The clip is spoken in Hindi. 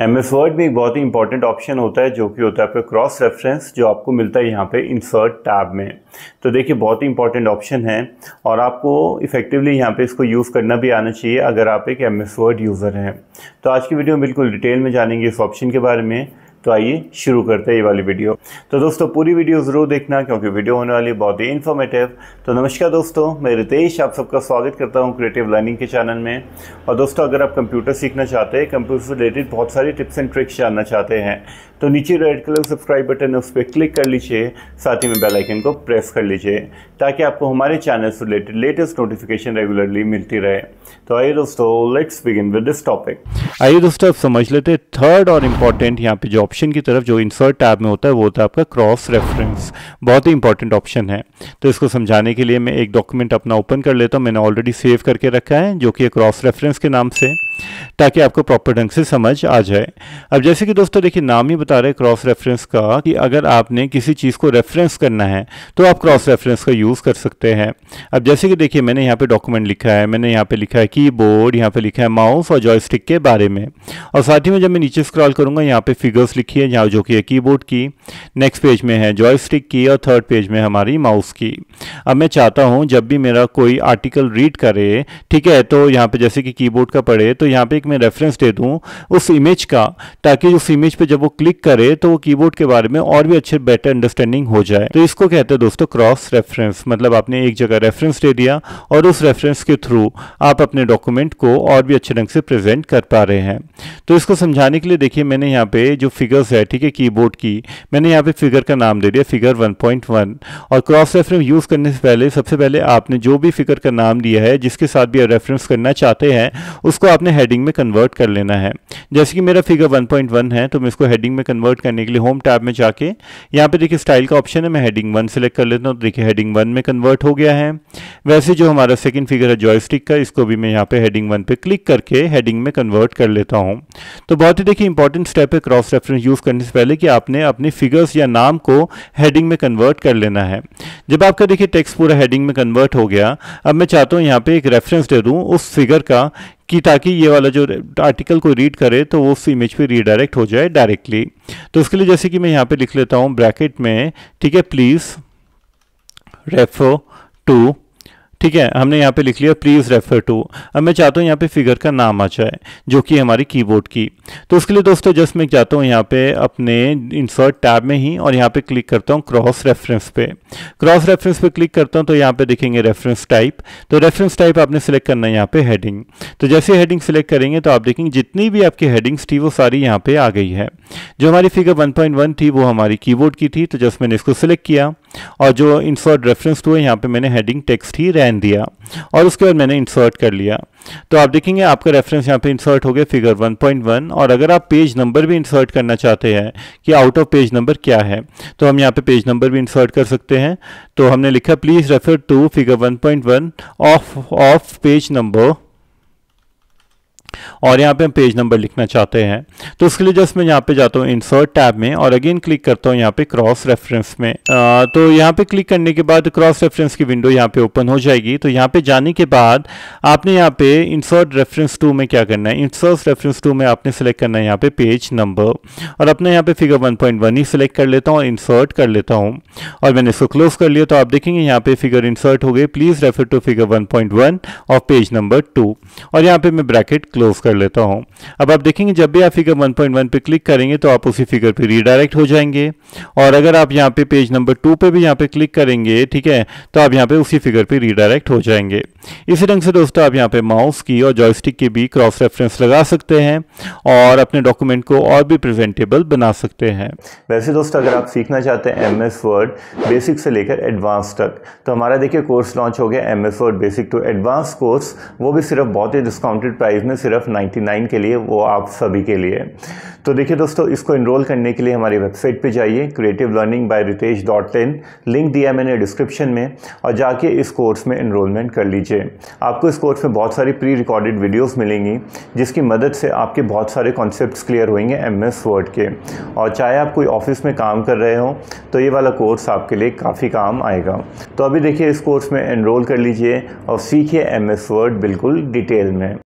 एम एस वर्ड भी एक बहुत ही इंपॉर्टेंट ऑप्शन होता है जो कि होता है आपका क्रॉस रेफरेंस जो आपको मिलता है यहाँ पे इंसर्ट टैब में तो देखिए बहुत ही इंपॉर्टेंट ऑप्शन है और आपको इफेक्टिवली यहाँ पे इसको यूज़ करना भी आना चाहिए अगर आप एक एम एस वर्ड यूज़र हैं तो आज की वीडियो में बिल्कुल डिटेल में जानेंगे इस ऑप्शन के बारे में तो आइए शुरू करते हैं ये वाली वीडियो तो दोस्तों पूरी वीडियो ज़रूर देखना क्योंकि वीडियो होने वाली बहुत ही इन्फॉर्मेटिव तो नमस्कार दोस्तों मैं रितेश आप सबका स्वागत करता हूँ क्रिएटिव लर्निंग के चैनल में और दोस्तों अगर आप कंप्यूटर सीखना चाहते हैं कंप्यूटर से रिलेटेड बहुत सारी टिप्स एंड ट्रिक्स जानना चाहते हैं तो नीचे रेड कलर सब्सक्राइब बटन है उस पर क्लिक कर लीजिए साथ ही में बेल आइकन को प्रेस कर लीजिए ताकि आपको हमारे चैनल से रिलेटेड लेटेस्ट नोटिफिकेशन रेगुलरली मिलती रहे तो आइए दोस्तों let's begin with this topic आइए दोस्तों आप समझ लेते हैं थर्ड और इम्पोर्टेंट यहाँ पे जो ऑप्शन की तरफ जो इंसर्ट टैब में होता है वो होता है आपका क्रॉस रेफरेंस बहुत ही इंपॉर्टेंट ऑप्शन है तो इसको समझाने के लिए मैं एक डॉक्यूमेंट अपना ओपन कर लेता हूँ मैंने ऑलरेडी सेव करके रखा है जो कि क्रॉस रेफरेंस के नाम से ताकि आपको प्रॉपर ढंग से समझ आ जाए अब जैसे कि दोस्तों देखिए नाम ही बता रहे क्रॉस रेफरेंस का कि अगर आपने किसी चीज़ को रेफरेंस करना है तो आप क्रॉस रेफरेंस का यूज़ कर सकते हैं अब जैसे कि देखिए मैंने यहाँ पर डॉक्यूमेंट लिखा है मैंने यहाँ पे लिखा है की बोर्ड यहाँ पर लिखा है माउस और जॉयस्टिक के बारे में और साथ ही में जब मैं नीचे स्क्रॉल करूँगा यहाँ पर फिगर्स लिखी है जहाँ जो कि है बोर्ड की नेक्स्ट पेज में है जॉयस्टिक की और थर्ड पेज में हमारी माउस की अब मैं चाहता हूँ जब भी मेरा कोई आर्टिकल रीड करे ठीक है तो यहाँ पर जैसे कि की का पढ़े तो तो यहाँ पे एक मैं रेफरेंस दे दूँ उस इमेज का ताकि उस इमेज पे जब वो क्लिक करे तो वो कीबोर्ड के बारे में और भी अच्छे बेटर अंडरस्टैंडिंग हो जाए तो इसको कहते हैं दोस्तों क्रॉस रेफरेंस मतलब आपने एक जगह रेफरेंस दे दिया और उस रेफरेंस के थ्रू आप अपने डॉक्यूमेंट को और भी अच्छे ढंग से प्रेजेंट कर पा रहे हैं तो इसको समझाने के लिए देखिए मैंने यहाँ पे जो फिगर्स है ठीक है कीबोर्ड की मैंने यहाँ पे फिगर का नाम दे दिया फिगर 1.1 और क्रॉस रेफरेंस यूज़ करने से पहले सबसे पहले आपने जो भी फिगर का नाम दिया है जिसके साथ भी आप रेफरेंस करना चाहते हैं उसको आपने हेडिंग में कन्वर्ट कर लेना है जैसे कि मेरा फिगर 1.1 है तो मैं इसको हेडिंग में कन्वर्ट करने के लिए होम टैब में जाके यहाँ पे देखिए स्टाइल का ऑप्शन है मैं हेडिंग वन सेलेक्ट कर लेता हूँ तो देखिए हेडिंग वन में कन्वर्ट हो गया है वैसे जो हमारा सेकेंड फिगर है जॉयस्टिक का इसको भी मैं यहाँ पे हेडिंग वन पर क्लिक करके हेडिंग में कन्वर्ट कर लेता हूँ तो बहुत ही देखिए इंपॉर्टेंट स्टेप है क्रॉस रेफरेंस यूज़ करने से पहले कि आपने अपने फिगर्स या नाम को हेडिंग में कन्वर्ट कर लेना है जब आपका देखिए टेक्स्ट पूरा हेडिंग में कन्वर्ट हो गया अब मैं चाहता हूँ यहाँ पे एक रेफरेंस दे दूँ उस फिगर का कि ताकि ये वाला जो आर्टिकल को रीड करे तो वो उस इमेज पे रीडायरेक्ट हो जाए डायरेक्टली तो उसके लिए जैसे कि मैं यहाँ पे लिख लेता हूँ ब्रैकेट में ठीक है प्लीज़ रेफर टू ठीक है हमने यहाँ पे लिख लिया प्लीज़ रेफ़र टू अब मैं चाहता हूँ यहाँ पे फिगर का नाम आ जाए जो कि हमारी कीबोर्ड की तो उसके लिए दोस्तों जस्ट मैं जाता हूँ यहाँ पे अपने इंसर्ट टैब में ही और यहाँ पे क्लिक करता हूँ क्रॉस रेफरेंस पे क्रॉस रेफरेंस पे क्लिक करता हूँ तो यहाँ पे देखेंगे रेफरेंस टाइप तो रेफरेंस टाइप आपने सेलेक्ट करना है यहाँ पे हेडिंग तो जैसे हेडिंग सेलेक्ट करेंगे तो आप देखेंगे जितनी भी आपकी हेडिंग्स थी वो सारी यहाँ पे आ गई है जो हमारी फिगर वन थी वो हमारी कीबोर्ड की थी तो जस्ट मैंने इसको सिलेक्ट किया और जो इंसर्ट रेफरेंस टू है यहाँ पे मैंने हेडिंग टेक्स्ट ही रहन दिया और उसके बाद मैंने इंसर्ट कर लिया तो आप देखेंगे आपका रेफरेंस यहाँ पे इंसर्ट हो गया फिगर 1.1 और अगर आप पेज नंबर भी इंसर्ट करना चाहते हैं कि आउट ऑफ पेज नंबर क्या है तो हम यहाँ पे पेज नंबर भी इंसर्ट कर सकते हैं तो हमने लिखा please refer to figure 1.1 of of page number और यहाँ पे हम पेज नंबर लिखना चाहते हैं तो उसके लिए जस्ट मैं यहाँ पे जाता हूँ इंसर्ट टैब में और अगेन क्लिक करता हूँ यहाँ पे क्रॉस रेफरेंस में आ, तो यहाँ पे क्लिक करने के बाद क्रॉस रेफरेंस की विंडो यहाँ पे ओपन हो जाएगी तो यहाँ पे जाने के बाद आपने यहाँ पे इंसर्ट रेफरेंस टू में क्या करना है इंसर्ट रेफरेंस टू में आपने सेलेक्ट करना है यहाँ पे पेज नंबर और अपने यहाँ पे फिगर वन ही सिलेक्ट कर लेता हूँ इंसर्ट कर लेता हूँ और मैंने इसको क्लोज कर लिया तो आप देखेंगे यहाँ पे फिगर इंसर्ट हो गए please refer to figure one और पेज नंबर टू और यहाँ पे मैं ब्रैकेट क्लोज क्लोज कर लेता हूँ अब आप देखेंगे जब भी आप फिगर 1.1 पे क्लिक करेंगे तो आप उसी फिगर पे रीडायरेक्ट हो जाएंगे और अगर आप यहाँ पे पेज नंबर टू पे भी यहाँ पे क्लिक करेंगे ठीक है तो आप यहाँ पे उसी फिगर पे रीडायरेक्ट हो जाएंगे इसी ढंग से दोस्तों आप यहाँ पे माउस की और जॉयस्टिक की भी क्रॉस रेफरेंस लगा सकते हैं और अपने डॉक्यूमेंट को और भी प्रेजेंटेबल बना सकते हैं वैसे दोस्तों अगर आप सीखना चाहते हैं एम एस वर्ड बेसिक से लेकर एडवांस तक तो हमारा देखिए कोर्स लॉन्च हो गया M S word basic to advance course वो भी सिर्फ बहुत ही डिस्काउंटेड प्राइस में सिर्फ सिर्फ 99 के लिए वो आप सभी के लिए तो देखिए दोस्तों इसको इनरोल करने के लिए हमारी वेबसाइट पे जाइए creative learning by Ritesh dot in link दिया मैंने डिस्क्रिप्शन में और जाके इस कोर्स में इनरोलमेंट कर लीजिए आपको इस कोर्स में बहुत सारी प्री रिकॉर्डेड वीडियोस मिलेंगी जिसकी मदद से आपके बहुत सारे कॉन्सेप्ट्स क्लियर होंगे एम एस वर्ड के और चाहे आप कोई ऑफिस में काम कर रहे हो तो ये वाला कोर्स आपके लिए काफ़ी काम आएगा तो अभी देखिए इस कोर्स में इनरोल कर लीजिए और सीखिए एम एस वर्ड बिल्कुल डिटेल में